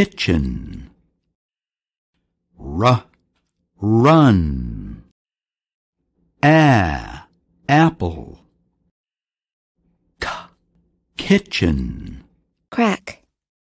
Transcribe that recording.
kitchen. R, run. A, apple. K, kitchen.